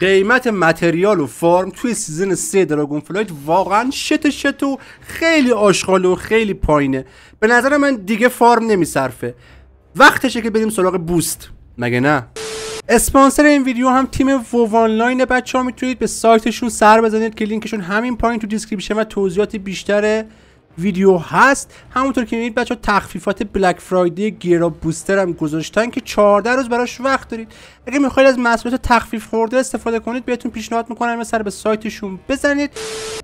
قیمت متریال و فارم توی سیزن 3 دراگون فلایت واقعا شت شت و خیلی آشغال و خیلی پایینه به نظر من دیگه فارم نمیصرفه وقتشه که بریم سراغ بوست مگه نه اسپانسر این ویدیو هم تیم وو آنلاین بچه ها میتونید به سایتشون سر بزنید که لینکشون همین پایین تو دیسکریپشن و توضیحات بیشتره ویدیو هست همونطور که میبینید بچه ها تخفیفات بلک فرایدی گیرا بوستر هم گذاشتن که 14 روز براش وقت دارید اگه میخواید از محصولات تخفیف خورده استفاده کنید بهتون پیشنهاد میکنم یه سر به سایتشون بزنید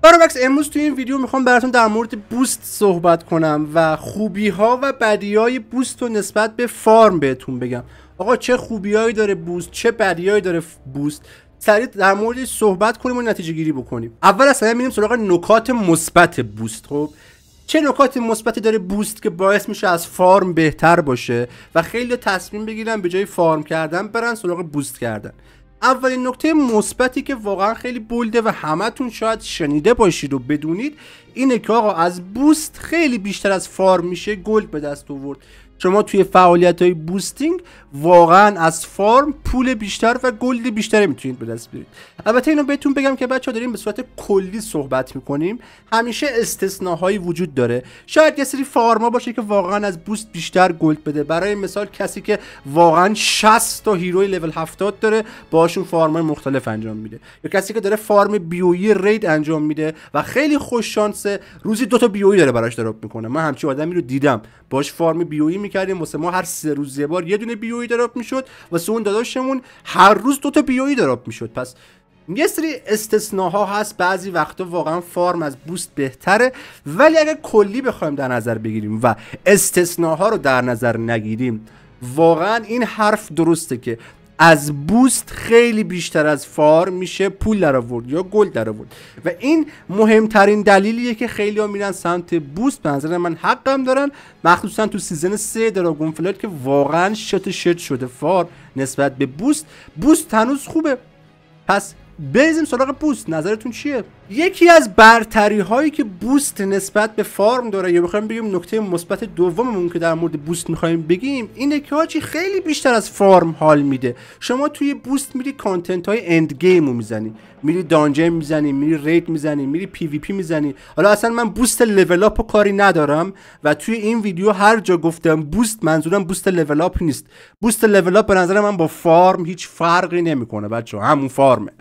بکس امروز توی این ویدیو میخوام براتون در مورد بوست صحبت کنم و خوبی ها و بدی های بوست و نسبت به فارم بهتون بگم آقا چه خوبیهایی داره بوست چه بدیهایی داره بوست سریع در موردش صحبت کنیم و نتیجه گیری بکنیم اول اصلا میریم سراغ نکات مثبت بوست خب چه نکات مثبتی داره بوست که باعث میشه از فارم بهتر باشه و خیلی تصمیم بگیرن به جای فارم کردن برن سراغ بوست کردن اولین نکته مثبتی که واقعا خیلی بلده و همتون شاید شنیده باشید و بدونید اینه که آقا از بوست خیلی بیشتر از فارم میشه گلد به دست آورد شما توی فعالیت های بوستینگ واقعا از فارم پول بیشتر و گلد بیشتری میتونید به دست بیارید البته اینو بهتون بگم که بچه داریم به صورت کلی صحبت میکنیم همیشه استثناهایی وجود داره شاید یه سری فارما باشه که واقعا از بوست بیشتر گلد بده برای مثال کسی که واقعا 60 تا هیروی لول 70 داره باشون فارمای مختلف انجام میده یا کسی که داره فارم بیویی رید انجام میده و خیلی خوش روزی دو تا بیویی داره براش دراپ میکنه من همچی آدمی رو دیدم باش فارم میکردیم واسه ما هر سه روز یه بار یه دونه بیوی دراپ میشد واسه اون داداشمون هر روز دوتا بیوی دراپ میشد پس یه سری ها هست بعضی وقتا واقعا فارم از بوست بهتره ولی اگر کلی بخوایم در نظر بگیریم و ها رو در نظر نگیریم واقعا این حرف درسته که از بوست خیلی بیشتر از فار میشه پول در آورد یا گل در آورد و این مهمترین دلیلیه که خیلی ها میرن سمت بوست به نظر من حقم دارن مخصوصا تو سیزن 3 دراگون فلایت که واقعا شت شت شده فار نسبت به بوست بوست هنوز خوبه پس بریزیم سراغ بوست نظرتون چیه یکی از برتری هایی که بوست نسبت به فارم داره یا بخوایم بگیم نکته مثبت دوممون که در مورد بوست میخوایم بگیم اینه که هاچی خیلی بیشتر از فارم حال میده شما توی بوست میری کانتنت های اند گیم رو میزنی میری دانجن میزنی میری رید میزنی میری پی وی پی میزنی حالا اصلا من بوست لول اپ کاری ندارم و توی این ویدیو هر جا گفتم بوست منظورم بوست لول اپ نیست بوست لول اپ به نظر من با فارم هیچ فرقی نمیکنه بچه همون فارمه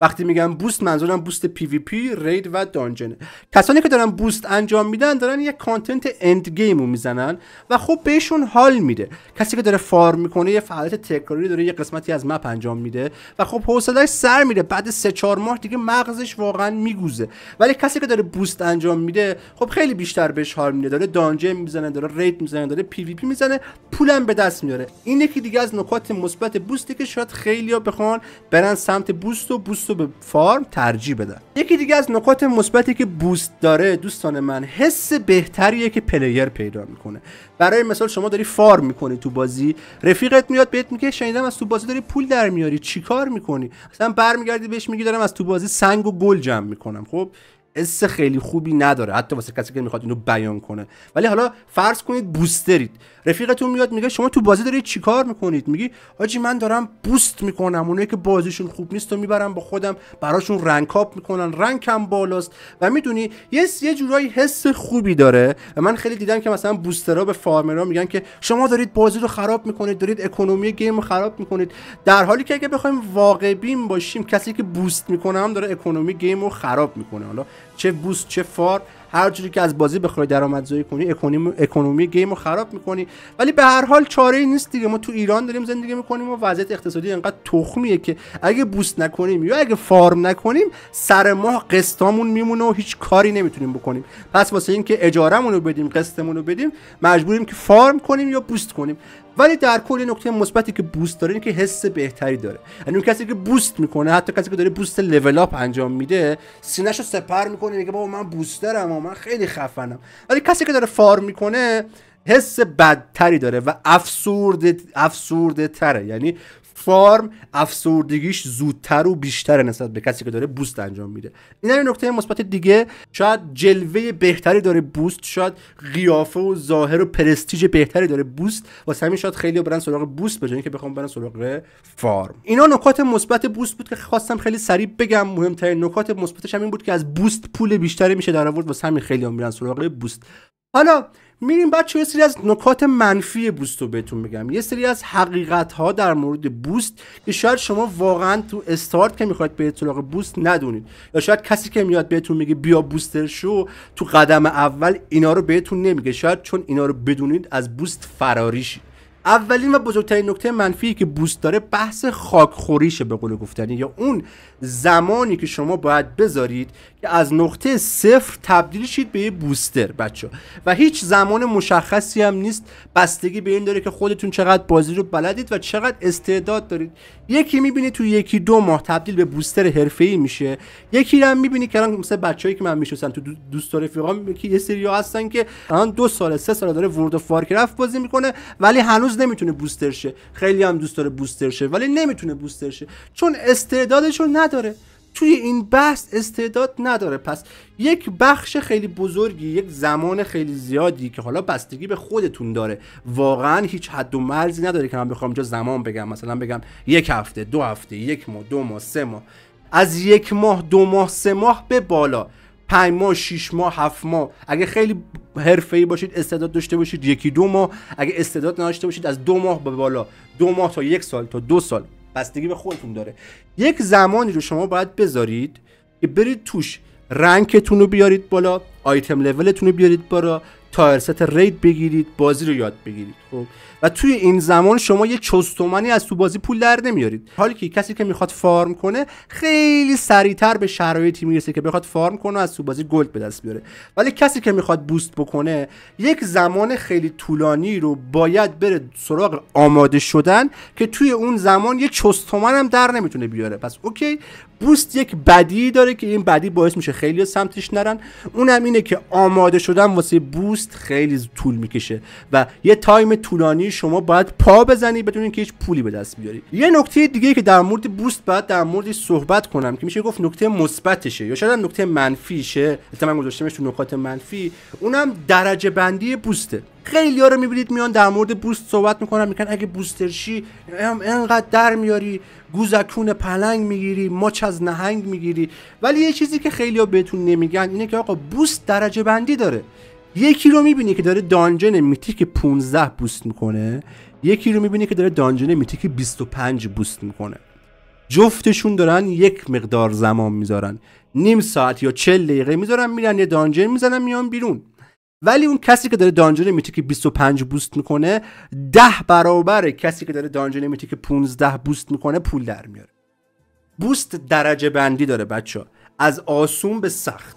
وقتی میگم بوست منظورم بوست پی وی پی پی رید و دانجن کسانی که دارن بوست انجام میدن دارن یه کانتنت اند گیمو میزنن و خب بهشون حال میده کسی که داره فارم میکنه یه فعالیت تکراری داره یه قسمتی از مپ انجام میده و خب حوصلهش سر میره بعد سه چهار ماه دیگه مغزش واقعا میگوزه ولی کسی که داره بوست انجام میده خب خیلی بیشتر بهش حال میده داره دانجن میزنه داره رید میزنه داره پی وی پی میزنه پولم به دست میاره این یکی دیگه از نکات مثبت بوستی که شاید خیلیا بخوان برن سمت بوست و بوست رو به فارم ترجیح بدن یکی دیگه از نکات مثبتی که بوست داره دوستان من حس بهتریه که پلیر پیدا میکنه برای مثال شما داری فارم میکنی تو بازی رفیقت میاد بهت میگه شنیدم از تو بازی داری پول در میاری چیکار میکنی اصلا برمیگردی بهش میگی دارم از تو بازی سنگ و گل جمع میکنم خب حس خیلی خوبی نداره حتی واسه کسی که میخواد اینو بیان کنه ولی حالا فرض کنید بوسترید رفیقتون میاد میگه شما تو بازی دارید چیکار میکنید میگی آجی من دارم بوست میکنم اونایی که بازیشون خوب نیست و میبرم با خودم براشون رنگ میکنن رنگ کم بالاست و میدونی یه یه جورایی حس خوبی داره و من خیلی دیدم که مثلا بوسترها به فارمرها میگن که شما دارید بازی رو خراب میکنید دارید اکونومی گیم رو خراب میکنید در حالی که اگه بخوایم واقع باشیم کسی که بوست میکنه هم داره اکونومی گیم رو خراب میکنه حالا چه بوست چه فار هر جوری که از بازی بخوای درآمدزایی کنی اکونومی اکونومی گیم رو خراب میکنی ولی به هر حال چاره ای نیست دیگه ما تو ایران داریم زندگی میکنیم و وضعیت اقتصادی انقدر تخمیه که اگه بوست نکنیم یا اگه فارم نکنیم سر ماه قسطامون میمونه و هیچ کاری نمیتونیم بکنیم پس واسه اینکه اجارمون رو بدیم قسطمون رو بدیم مجبوریم که فارم کنیم یا بوست کنیم ولی در کل نکته مثبتی که بوست داره که حس بهتری داره یعنی اون کسی که بوست میکنه حتی کسی که داره بوست لول اپ انجام میده سینه‌شو سپر میکنه میگه بابا من بوسترم و من خیلی خفنم ولی کسی که داره فارم میکنه حس بدتری داره و افسورد افسورده تره یعنی فارم افسردگیش زودتر و بیشتر نسبت به کسی که داره بوست انجام میده این هم نکته مثبت دیگه شاید جلوه بهتری داره بوست شاید قیافه و ظاهر و پرستیج بهتری داره بوست واسه همین شاید خیلی برن سراغ بوست بجای که بخوام برن سراغ فارم اینا نکات مثبت بوست بود که خواستم خیلی سریع بگم مهمترین نکات مثبتش همین بود که از بوست پول بیشتری میشه در آورد واسه همین خیلی هم میرن سراغ بوست حالا میریم بچه یه سری از نکات منفی بوست رو بهتون بگم یه سری از حقیقت ها در مورد بوست که شاید شما واقعا تو استارت که میخواید به اطلاق بوست ندونید یا شاید کسی که میاد بهتون میگه بیا بوستر شو تو قدم اول اینا رو بهتون نمیگه شاید چون اینا رو بدونید از بوست فراری شید اولین و بزرگترین نکته منفی که بوست داره بحث خاکخوریشه به قول گفتنی یا اون زمانی که شما باید بذارید که از نقطه صفر تبدیل شید به یه بوستر بچه و هیچ زمان مشخصی هم نیست بستگی به این داره که خودتون چقدر بازی رو بلدید و چقدر استعداد دارید یکی میبینی تو یکی دو ماه تبدیل به بوستر ای میشه یکی هم میبینی که الان مثل بچه‌ای که من میشناسم تو دوست و رفیقام که یه هستن که الان دو سال سه سال داره ورد و فارکرافت بازی میکنه ولی هنوز نمیتونه بوستر شه خیلی هم دوست داره بوستر شه ولی نمیتونه بوستر شه چون استعدادش رو نداره توی این بحث استعداد نداره پس یک بخش خیلی بزرگی یک زمان خیلی زیادی که حالا بستگی به خودتون داره واقعا هیچ حد و مرزی نداره که من بخوام اینجا زمان بگم مثلا بگم یک هفته دو هفته یک ماه دو ماه سه ماه از یک ماه دو ماه سه ماه به بالا پنج ماه شیش ماه هفت ماه اگه خیلی حرفه ای باشید استعداد داشته باشید یکی دو ماه اگه استعداد نداشته باشید از دو ماه به بالا دو ماه تا یک سال تا دو سال بستگی به خودتون داره یک زمانی رو شما باید بذارید که برید توش رنکتون رو بیارید بالا آیتم لولتون رو بیارید بالا تایرست رید بگیرید بازی رو یاد بگیرید خب و توی این زمان شما یه چستومنی از تو بازی پول در نمیارید حالی که کسی که میخواد فارم کنه خیلی سریعتر به شرایطی میرسه که بخواد فارم کنه و از تو بازی گلد به دست بیاره ولی کسی که میخواد بوست بکنه یک زمان خیلی طولانی رو باید بره سراغ آماده شدن که توی اون زمان یه چستومن هم در نمیتونه بیاره پس اوکی بوست یک بدی داره که این بدی باعث میشه خیلی سمتش نرن اونم اینه که آماده شدن واسه بوست خیلی طول میکشه و یه تایم طولانی شما باید پا بزنی بدون که هیچ پولی به دست بیاری یه نکته دیگه که در مورد بوست باید در مورد صحبت کنم که میشه گفت نکته مثبتشه یا شاید نکته منفیشه مثلا من گذاشتمش تو نکات منفی اونم درجه بندی بوسته خیلی ها رو میبینید میان در مورد بوست صحبت میکنن میکنن اگه بوسترشی انقدر در میاری گوزکون پلنگ میگیری ماچ از نهنگ میگیری ولی یه چیزی که خیلی بهتون نمیگن اینه که آقا بوست درجه بندی داره یکی رو میبینی که داره دانجن میتیک 15 بوست میکنه یکی رو میبینی که داره دانجن میتیک 25 بوست میکنه جفتشون دارن یک مقدار زمان میذارن نیم ساعت یا 40 دقیقه میذارن میرن یه دانجن میزنن میان بیرون ولی اون کسی که داره دانجن میتیک 25 بوست میکنه 10 برابر کسی که داره دانجن میتیک 15 بوست میکنه پول در میاره بوست درجه بندی داره بچه ها. از آسون به سخت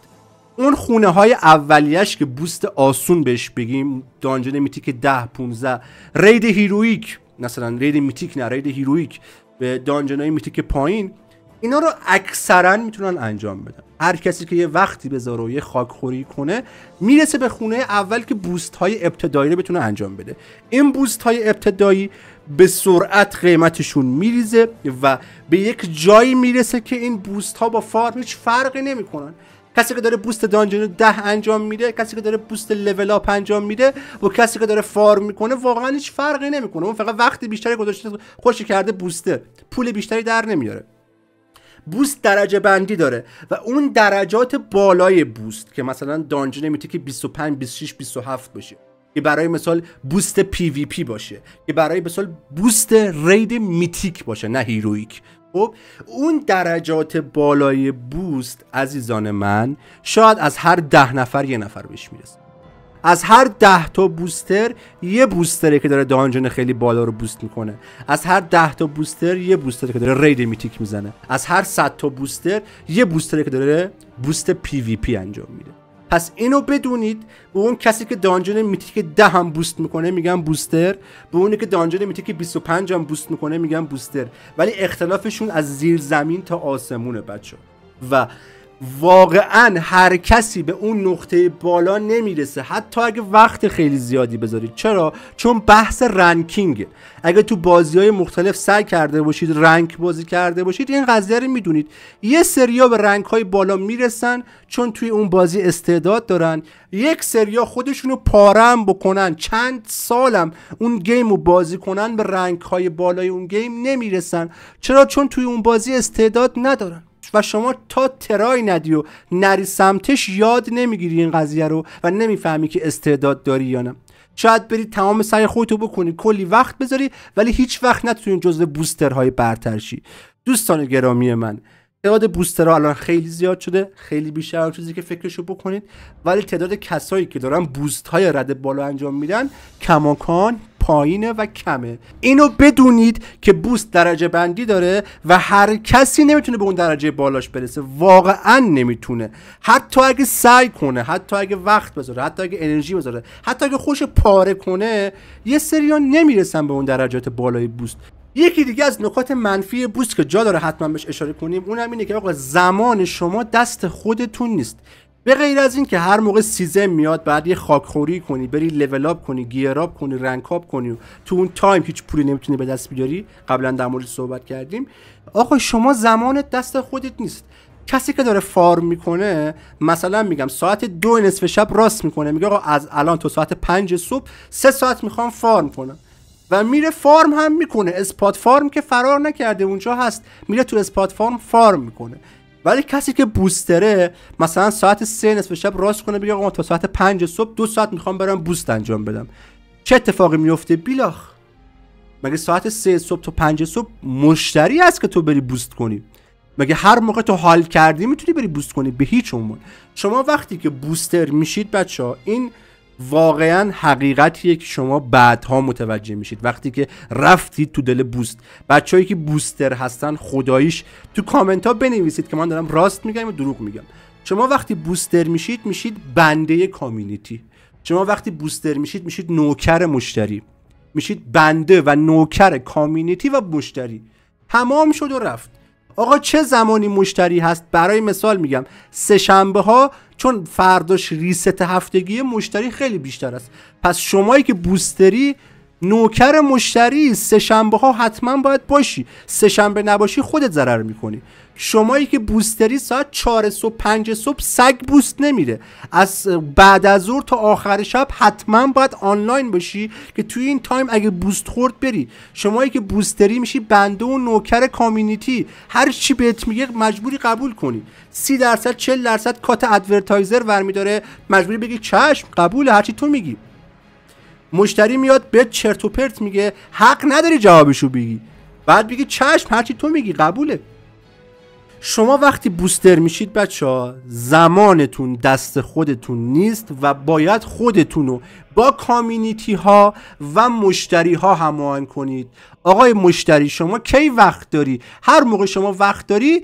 اون خونه های اولیش که بوست آسون بهش بگیم دانجن میتیک 10 15 رید هیرویک مثلا رید میتیک نه رید هیرویک به دانجن های میتیک پایین اینا رو اکثرا میتونن انجام بدن هر کسی که یه وقتی بذاره و یه خوری کنه میرسه به خونه اول که بوست های ابتدایی رو بتونه انجام بده این بوست های ابتدایی به سرعت قیمتشون میریزه و به یک جایی میرسه که این بوست ها با فارم هیچ فرقی نمیکنن کسی که داره بوست دانجن ده انجام میده کسی که داره بوست لول اپ انجام میده و کسی که داره فارم میکنه واقعا هیچ فرقی نمیکنه اون فقط وقتی بیشتری گذاشته خوشی کرده بوسته پول بیشتری در نمیاره بوست درجه بندی داره و اون درجات بالای بوست که مثلا دانجن میتونه که 25 26 27 باشه که برای مثال بوست پی وی پی باشه که برای مثال بوست رید میتیک باشه نه هیرویک خب اون درجات بالای بوست عزیزان من شاید از هر ده نفر یه نفر بهش میرسه از هر ده تا بوستر یه بوستره که داره دانجن خیلی بالا رو بوست میکنه از هر ده تا بوستر یه بوستره که داره رید میتیک میزنه از هر صد تا بوستر یه بوستره که داره بوست پی وی پی انجام میده پس اینو بدونید به اون کسی که دانجن میتیک ده هم بوست میکنه میگن بوستر به اونی که دانجن میتیک 25 هم بوست میکنه میگن بوستر ولی اختلافشون از زیر زمین تا آسمونه بچه و واقعا هر کسی به اون نقطه بالا نمیرسه حتی اگه وقت خیلی زیادی بذارید چرا چون بحث رنکینگه اگه تو بازی های مختلف سعی کرده باشید رنک بازی کرده باشید این قضیه رو میدونید یه سریا به رنک های بالا میرسن چون توی اون بازی استعداد دارن یک سریا خودشونو پارم بکنن چند سالم اون گیم رو بازی کنن به رنگ های بالای اون گیم نمیرسن چرا چون توی اون بازی استعداد ندارن و شما تا ترای ندی و نری سمتش یاد نمیگیری این قضیه رو و نمیفهمی که استعداد داری یا نه شاید بری تمام سعی خودتو بکنی کلی وقت بذاری ولی هیچ وقت نتونی جزو بوسترهای برترشی دوستان گرامی من تعداد بوسترها الان خیلی زیاد شده خیلی بیشتر از چیزی که فکرشو بکنید ولی تعداد کسایی که دارن بوست های رد بالا انجام میدن کماکان پایینه و کمه اینو بدونید که بوست درجه بندی داره و هر کسی نمیتونه به اون درجه بالاش برسه واقعا نمیتونه حتی اگه سعی کنه حتی اگه وقت بذاره حتی اگه انرژی بذاره حتی اگه خوش پاره کنه یه سریان نمیرسن به اون درجات بالای بوست یکی دیگه از نکات منفی بوست که جا داره حتما بهش اشاره کنیم اونم اینه که آقا زمان شما دست خودتون نیست به غیر از این که هر موقع سیزن میاد بعد یه خاکخوری کنی بری لول اپ کنی گیر کنی رنگ اپ کنی تو اون تایم هیچ پولی نمیتونی به دست بیاری قبلا در مورد صحبت کردیم آقا شما زمان دست خودت نیست کسی که داره فارم میکنه مثلا میگم ساعت دو نصف شب راست میکنه میگه آقا از الان تا ساعت پنج صبح سه ساعت میخوام فارم کنم و میره فارم هم میکنه اسپات فارم که فرار نکرده اونجا هست میره تو اسپات فارم فارم میکنه ولی کسی که بوستره مثلا ساعت سه نصف شب راست کنه بگه آقا تا ساعت پنج صبح دو ساعت میخوام برم بوست انجام بدم چه اتفاقی میفته بیلاخ مگه ساعت سه صبح تا پنج صبح مشتری است که تو بری بوست کنی مگه هر موقع تو حال کردی میتونی بری بوست کنی به هیچ عنوان شما وقتی که بوستر میشید بچه ها این واقعا حقیقتیه که شما بعدها متوجه میشید وقتی که رفتید تو دل بوست بچههایی که بوستر هستن خداییش تو کامنت ها بنویسید که من دارم راست میگم و دروغ میگم شما وقتی بوستر میشید میشید بنده کامیونیتی شما وقتی بوستر میشید میشید نوکر مشتری میشید بنده و نوکر کامیونیتی و مشتری تمام شد و رفت آقا چه زمانی مشتری هست برای مثال میگم سه شنبه ها چون فرداش ریست هفتگی مشتری خیلی بیشتر است پس شمایی که بوستری نوکر مشتری سه شنبه ها حتما باید باشی سه شنبه نباشی خودت ضرر میکنی شمایی که بوستری ساعت 4 صبح 5 صبح سگ بوست نمیره از بعد از ظهر تا آخر شب حتما باید آنلاین باشی که توی این تایم اگه بوست خورد بری شمایی که بوستری میشی بنده و نوکر کامیونیتی هر چی بهت میگه مجبوری قبول کنی 30 درصد 40 درصد کات ادورتایزر ورمیداره مجبوری بگی چشم قبول هرچی تو میگی مشتری میاد به چرت و پرت میگه حق نداری جوابشو بگی بعد بگی چشم هرچی تو میگی قبوله شما وقتی بوستر میشید بچه ها زمانتون دست خودتون نیست و باید خودتون رو با کامیونیتی ها و مشتری ها هماهنگ کنید آقای مشتری شما کی وقت داری هر موقع شما وقت داری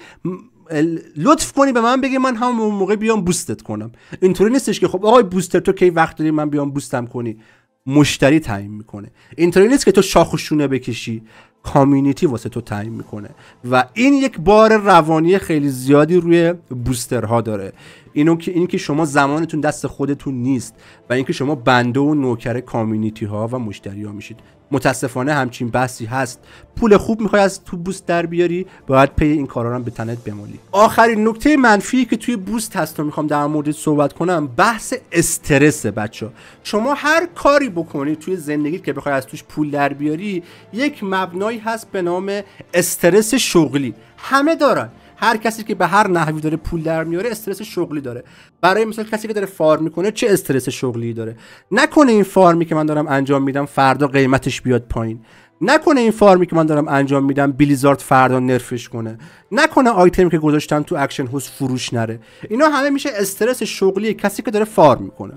لطف کنی به من بگی من همون موقع بیام بوستت کنم اینطوری نیستش که خب آقای بوستر تو کی وقت داری من بیام بوستم کنی مشتری تعیین میکنه اینطوری نیست که تو شاخشونه بکشی کامیونیتی واسه تو تعیین میکنه و این یک بار روانی خیلی زیادی روی بوسترها داره اینو که این که شما زمانتون دست خودتون نیست و اینکه شما بنده و نوکر کامیونیتی ها و مشتری ها میشید متاسفانه همچین بحثی هست پول خوب میخوای از تو بوست در بیاری باید پی این کارا رو به تنت بمالی آخرین نکته منفی که توی بوست هست و میخوام در مورد صحبت کنم بحث استرس بچه شما هر کاری بکنی توی زندگی که بخوای از توش پول در بیاری یک مبنایی هست به نام استرس شغلی همه دارن هر کسی که به هر نحوی داره پول در میاره استرس شغلی داره برای مثال کسی که داره فارم میکنه چه استرس شغلی داره نکنه این فارمی که من دارم انجام میدم فردا قیمتش بیاد پایین نکنه این فارمی که من دارم انجام میدم بلیزارد فردا نرفش کنه نکنه آیتمی که گذاشتم تو اکشن هوس فروش نره اینا همه میشه استرس شغلی کسی که داره فارم میکنه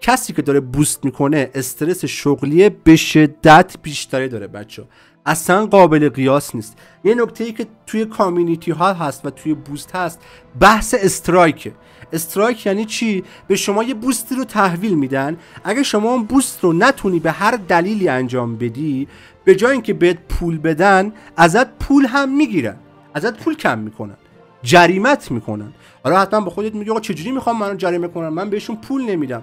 کسی که داره بوست میکنه استرس شغلی به شدت بیشتری داره بچه اصلا قابل قیاس نیست یه نکته ای که توی کامیونیتی ها هست و توی بوست هست بحث استرایک استرایک یعنی چی به شما یه بوستی رو تحویل میدن اگه شما اون بوست رو نتونی به هر دلیلی انجام بدی به جای اینکه بهت پول بدن ازت پول هم میگیرن ازت پول کم میکنن جریمت میکنن حالا حتما به خودت میگی آقا چجوری میخوام منو جریمه کنن من بهشون پول نمیدم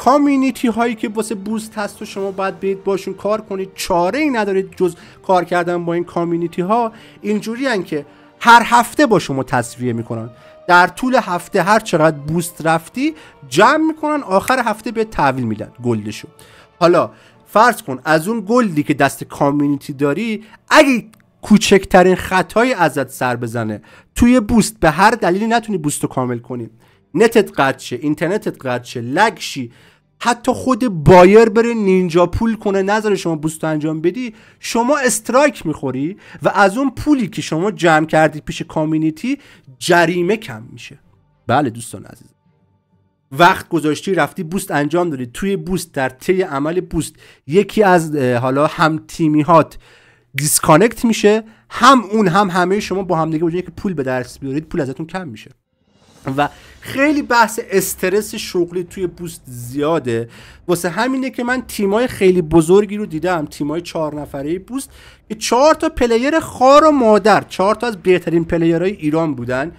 کامیونیتی هایی که واسه بوست هست و شما باید برید باشون کار کنید چاره ای ندارید جز کار کردن با این کامیونیتی ها اینجوری که هر هفته با شما تصویه میکنن در طول هفته هر چقدر بوست رفتی جمع میکنن آخر هفته به تحویل میدن گلدشو حالا فرض کن از اون گلدی که دست کامیونیتی داری اگه کوچکترین خطایی ازت سر بزنه توی بوست به هر دلیلی نتونی بوست کامل کنی نتت قطع شه اینترنتت قطع شه حتی خود بایر بره نینجا پول کنه نظر شما بوست انجام بدی شما استرایک میخوری و از اون پولی که شما جمع کردی پیش کامیونیتی جریمه کم میشه بله دوستان عزیز وقت گذاشتی رفتی بوست انجام دادی توی بوست در طی عمل بوست یکی از حالا هم تیمی هات دیسکانکت میشه هم اون هم همه شما با هم دیگه که پول به درس بیارید پول ازتون کم میشه و خیلی بحث استرس شغلی توی بوست زیاده واسه همینه که من تیمای خیلی بزرگی رو دیدم تیمای چهار نفره بوست که چهار تا پلیر خار و مادر چهار تا از بهترین پلیرهای ایران بودن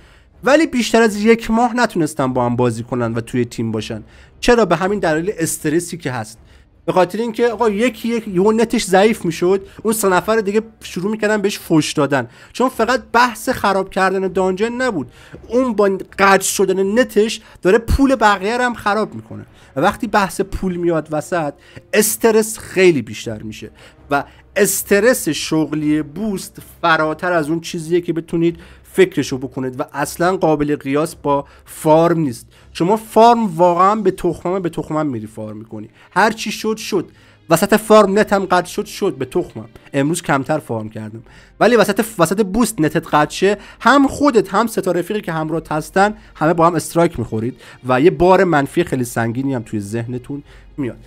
ولی بیشتر از یک ماه نتونستن با هم بازی کنن و توی تیم باشن چرا به همین دلیل استرسی که هست به خاطر اینکه آقا یکی یک نتش ضعیف میشد اون سه نفر دیگه شروع میکردن بهش فوش دادن چون فقط بحث خراب کردن دانجن نبود اون با قطع شدن نتش داره پول بقیه هم خراب میکنه و وقتی بحث پول میاد وسط استرس خیلی بیشتر میشه و استرس شغلی بوست فراتر از اون چیزیه که بتونید فکرشو بکنید و اصلا قابل قیاس با فارم نیست شما فارم واقعا به تخمه به تخمم میری فارم میکنی هر چی شد شد وسط فارم نت هم قد شد شد به تخمم امروز کمتر فارم کردم ولی وسط وسط بوست نتت قد شه هم خودت هم ستا رفیقی که همراه هستن همه با هم استرایک میخورید و یه بار منفی خیلی سنگینی هم توی ذهنتون میاد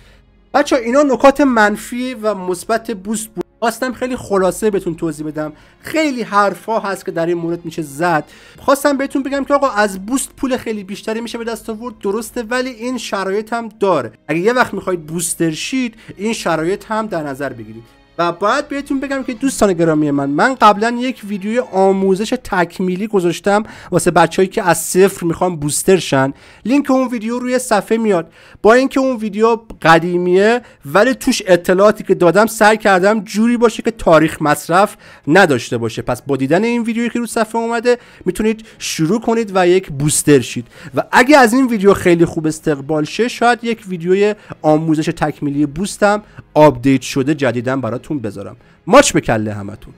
بچه اینا نکات منفی و مثبت بوست بود خواستم خیلی خلاصه بهتون توضیح بدم خیلی حرفها هست که در این مورد میشه زد خواستم بهتون بگم که آقا از بوست پول خیلی بیشتری میشه به دست آورد درسته ولی این شرایط هم داره اگه یه وقت میخواید بوستر شید این شرایط هم در نظر بگیرید و باید بهتون بگم که دوستان گرامی من من قبلا یک ویدیوی آموزش تکمیلی گذاشتم واسه بچههایی که از صفر میخوان بوستر شن لینک اون ویدیو روی صفحه میاد با اینکه اون ویدیو قدیمیه ولی توش اطلاعاتی که دادم سعی کردم جوری باشه که تاریخ مصرف نداشته باشه پس با دیدن این ویدیویی که روی صفحه اومده میتونید شروع کنید و یک بوستر شید و اگه از این ویدیو خیلی خوب استقبال شه شاید یک ویدیوی آموزش تکمیلی بوستم آپدیت شده جدیدا برات براتون بذارم ماچ به کله همتون